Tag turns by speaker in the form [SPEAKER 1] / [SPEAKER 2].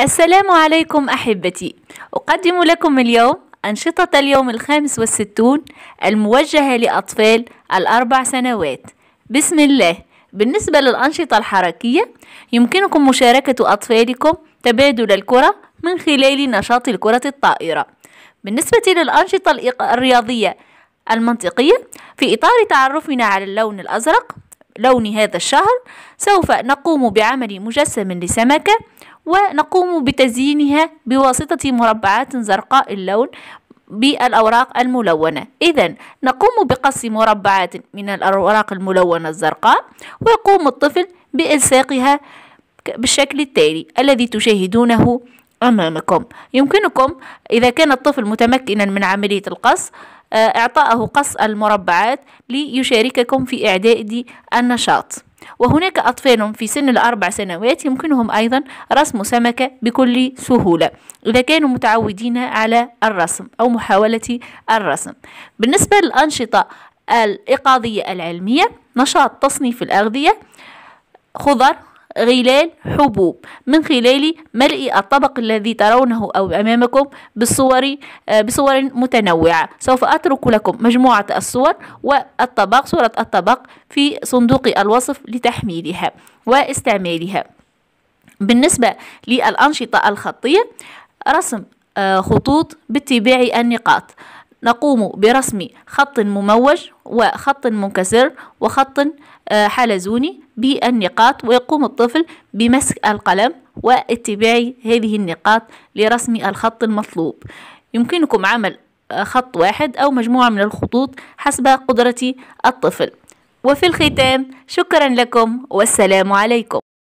[SPEAKER 1] السلام عليكم أحبتي أقدم لكم اليوم أنشطة اليوم الخامس والستون الموجهة لأطفال الأربع سنوات بسم الله بالنسبة للأنشطة الحركية يمكنكم مشاركة أطفالكم تبادل الكرة من خلال نشاط الكرة الطائرة بالنسبة للأنشطة الرياضية المنطقية في إطار تعرفنا على اللون الأزرق لون هذا الشهر سوف نقوم بعمل مجسم لسمكة ونقوم بتزيينها بواسطة مربعات زرقاء اللون بالأوراق الملونة إذا نقوم بقص مربعات من الأوراق الملونة الزرقاء ويقوم الطفل بإلساقها بالشكل التالي الذي تشاهدونه أمامكم يمكنكم إذا كان الطفل متمكنا من عملية القص آه، إعطائه قص المربعات ليشارككم في إعداد النشاط وهناك أطفال في سن الأربع سنوات يمكنهم أيضا رسم سمكة بكل سهولة إذا كانوا متعودين على الرسم أو محاولة الرسم بالنسبة للأنشطة الإيقاظية العلمية نشاط تصنيف الأغذية خضر غلال حبوب من خلال ملء الطبق الذي ترونه أو أمامكم بالصور آه، بصور متنوعة سوف أترك لكم مجموعة الصور والطبق صورة الطبق في صندوق الوصف لتحميلها واستعمالها بالنسبة للأنشطة الخطية رسم آه، خطوط باتباع النقاط نقوم برسم خط مموج وخط منكسر وخط آه، حلزوني بالنقاط ويقوم الطفل بمسك القلم واتباع هذه النقاط لرسم الخط المطلوب يمكنكم عمل آه، خط واحد أو مجموعة من الخطوط حسب قدرة الطفل وفي الختام شكرا لكم والسلام عليكم